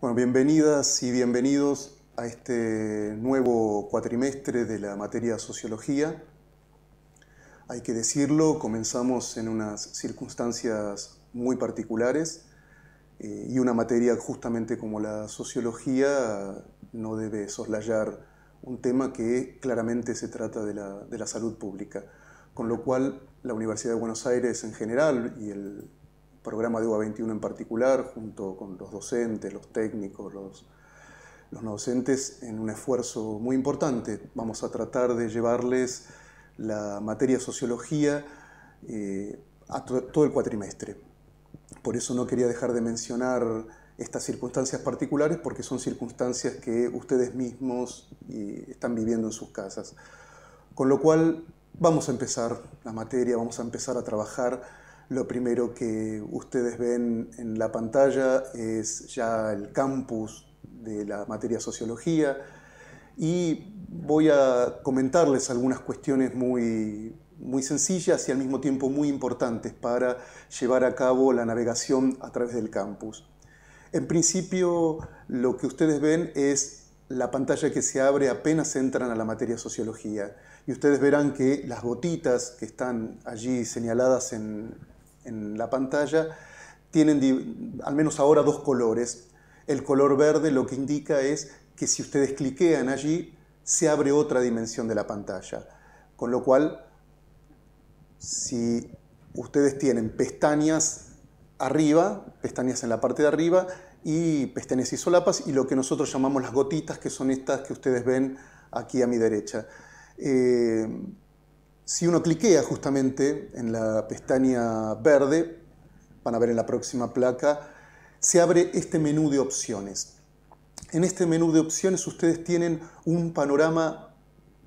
Bueno, bienvenidas y bienvenidos a este nuevo cuatrimestre de la materia sociología. Hay que decirlo, comenzamos en unas circunstancias muy particulares eh, y una materia justamente como la sociología no debe soslayar un tema que claramente se trata de la, de la salud pública, con lo cual la Universidad de Buenos Aires en general y el programa de UBA21 en particular, junto con los docentes, los técnicos, los, no docentes, en un esfuerzo muy importante. Vamos a tratar de llevarles la materia sociología eh, a todo el cuatrimestre. Por eso no quería dejar de mencionar estas circunstancias particulares porque son circunstancias que ustedes mismos eh, están viviendo en sus casas. Con lo cual, vamos a empezar la materia, vamos a empezar a trabajar lo primero que ustedes ven en la pantalla es ya el campus de la materia sociología y voy a comentarles algunas cuestiones muy, muy sencillas y al mismo tiempo muy importantes para llevar a cabo la navegación a través del campus. En principio, lo que ustedes ven es la pantalla que se abre apenas entran a la materia sociología. Y ustedes verán que las gotitas que están allí señaladas en, en la pantalla, tienen al menos ahora dos colores. El color verde lo que indica es que si ustedes cliquean allí, se abre otra dimensión de la pantalla. Con lo cual, si ustedes tienen pestañas arriba, pestañas en la parte de arriba, y pestañas y solapas, y lo que nosotros llamamos las gotitas, que son estas que ustedes ven aquí a mi derecha. Eh, si uno cliquea justamente en la pestaña verde, van a ver en la próxima placa, se abre este menú de opciones. En este menú de opciones ustedes tienen un panorama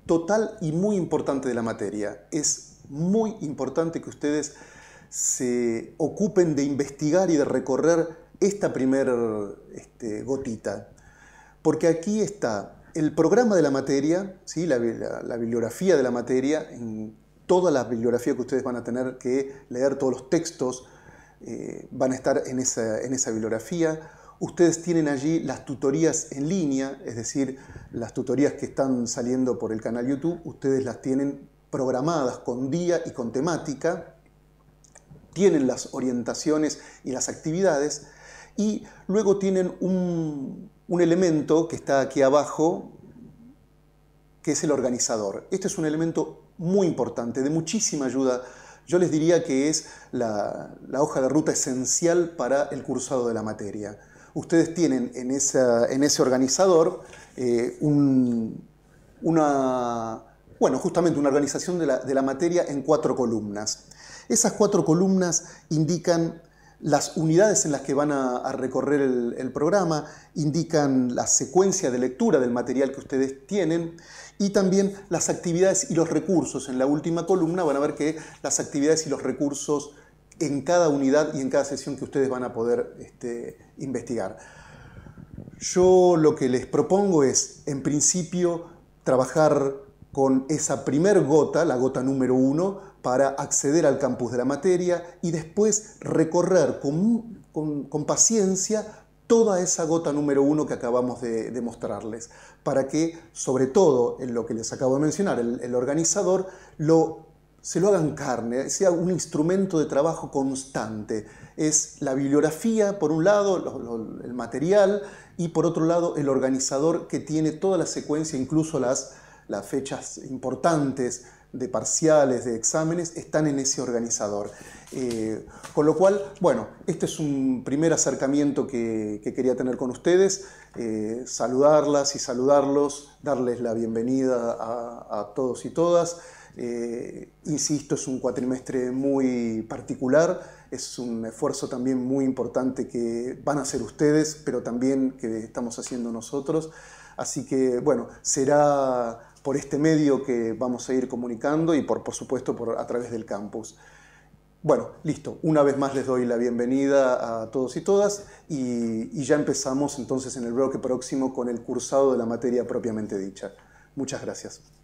total y muy importante de la materia. Es muy importante que ustedes se ocupen de investigar y de recorrer esta primera este, gotita. Porque aquí está el programa de la materia, ¿sí? la, bibliografía de la materia, en toda la bibliografía que ustedes van a tener que leer, todos los textos eh, van a estar en esa bibliografía. Ustedes tienen allí las tutorías en línea, es decir, las tutorías que están saliendo por el canal YouTube, ustedes las tienen programadas con día y con temática, tienen las orientaciones y las actividades, y luego tienen un, un elemento que está aquí abajo, que es el organizador. Este es un elemento muy importante, de muchísima ayuda. Yo les diría que es la, hoja de ruta esencial para el cursado de la materia. Ustedes tienen en, ese organizador eh, una, bueno, justamente una organización de la materia en cuatro columnas. Esas cuatro columnas indican las unidades en las que van a, recorrer el, programa indican la secuencia de lectura del material que ustedes tienen y también las actividades y los recursos. En la última columna van a ver que las actividades y los recursos en cada unidad y en cada sesión que ustedes van a poder este, investigar. Yo lo que les propongo es, en principio, trabajar con esa primer gota, la gota número uno, para acceder al campus de la materia y después recorrer con, paciencia toda esa gota número uno que acabamos de, mostrarles, para que, sobre todo en lo que les acabo de mencionar, el, organizador lo, se lo hagan carne, sea un instrumento de trabajo constante. Es la bibliografía, por un lado, el material, y por otro lado, el organizador que tiene toda la secuencia, incluso las, las fechas importantes, de parciales, de exámenes, están en ese organizador. Eh, con lo cual, bueno, este es un primer acercamiento que, quería tener con ustedes, eh, saludarlas y saludarlos, darles la bienvenida a, todos y todas. Eh, insisto, es un cuatrimestre muy particular, es un esfuerzo también muy importante que van a hacer ustedes, pero también que estamos haciendo nosotros. Así que, bueno, será por este medio que vamos a ir comunicando y por, por supuesto por, a través del campus. Bueno, listo. Una vez más les doy la bienvenida a todos y todas y, y ya empezamos entonces en el bloque próximo con el cursado de la materia propiamente dicha. Muchas gracias.